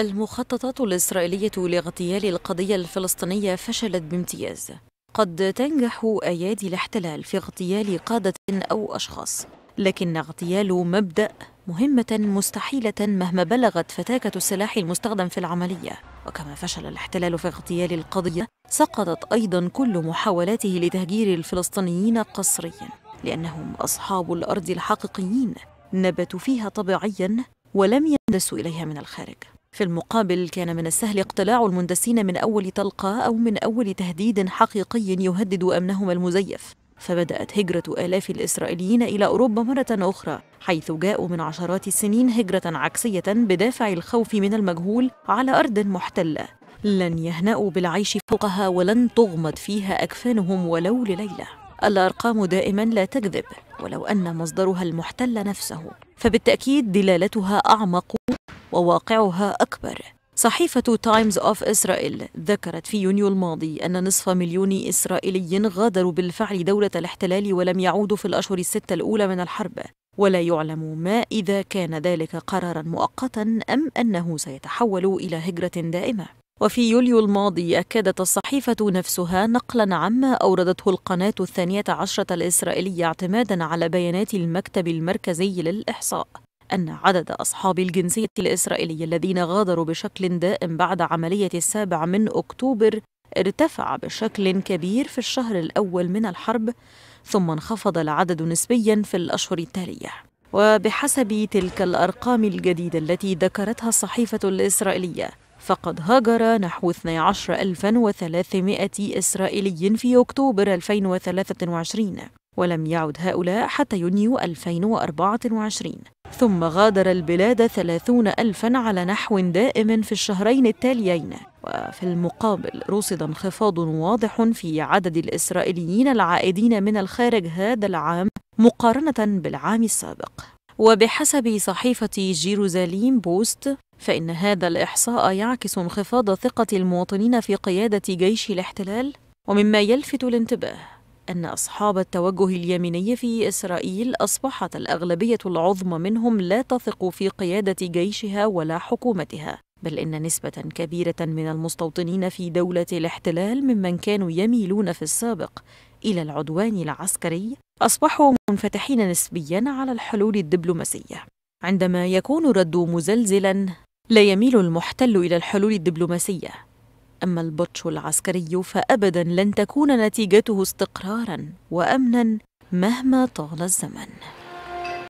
المخططات الإسرائيلية لاغتيال القضية الفلسطينية فشلت بامتياز قد تنجح أيادي الاحتلال في اغتيال قادة أو أشخاص لكن اغتيال مبدأ مهمة مستحيلة مهما بلغت فتاكة السلاح المستخدم في العملية وكما فشل الاحتلال في اغتيال القضية سقطت أيضا كل محاولاته لتهجير الفلسطينيين قسريا لأنهم أصحاب الأرض الحقيقيين نبتوا فيها طبيعيا ولم يندسوا إليها من الخارج في المقابل كان من السهل اقتلاع المندسين من أول طلقة أو من أول تهديد حقيقي يهدد أمنهم المزيف فبدأت هجرة آلاف الإسرائيليين إلى أوروبا مرة أخرى حيث جاءوا من عشرات السنين هجرة عكسية بدافع الخوف من المجهول على أرض محتلة لن يهنأوا بالعيش فوقها ولن تغمض فيها أكفانهم ولو لليلة الأرقام دائما لا تكذب ولو أن مصدرها المحتل نفسه فبالتأكيد دلالتها أعمق وواقعها أكبر صحيفة تايمز أوف إسرائيل ذكرت في يونيو الماضي أن نصف مليون إسرائيلي غادروا بالفعل دولة الاحتلال ولم يعودوا في الأشهر الستة الأولى من الحرب ولا يعلم ما إذا كان ذلك قرارا مؤقتا أم أنه سيتحول إلى هجرة دائمة وفي يوليو الماضي أكدت الصحيفة نفسها نقلا عما أوردته القناة الثانية عشرة الإسرائيلية اعتمادا على بيانات المكتب المركزي للإحصاء أن عدد أصحاب الجنسية الإسرائيلية الذين غادروا بشكل دائم بعد عملية السابع من أكتوبر ارتفع بشكل كبير في الشهر الأول من الحرب ثم انخفض العدد نسبيا في الأشهر التالية وبحسب تلك الأرقام الجديدة التي ذكرتها الصحيفة الإسرائيلية فقد هاجر نحو 12300 إسرائيلي في أكتوبر 2023 ولم يعد هؤلاء حتى يونيو 2024 ثم غادر البلاد ثلاثون ألفا على نحو دائم في الشهرين التاليين وفي المقابل رصد انخفاض واضح في عدد الإسرائيليين العائدين من الخارج هذا العام مقارنة بالعام السابق وبحسب صحيفة جيروزاليم بوست فإن هذا الإحصاء يعكس انخفاض ثقة المواطنين في قيادة جيش الاحتلال ومما يلفت الانتباه أن أصحاب التوجه اليميني في إسرائيل أصبحت الأغلبية العظمى منهم لا تثق في قيادة جيشها ولا حكومتها بل إن نسبة كبيرة من المستوطنين في دولة الاحتلال ممن كانوا يميلون في السابق إلى العدوان العسكري أصبحوا منفتحين نسبيا على الحلول الدبلوماسية عندما يكون الرد مزلزلا لا يميل المحتل إلى الحلول الدبلوماسية أما البطش العسكري فأبدا لن تكون نتيجته استقرارا وأمنا مهما طال الزمن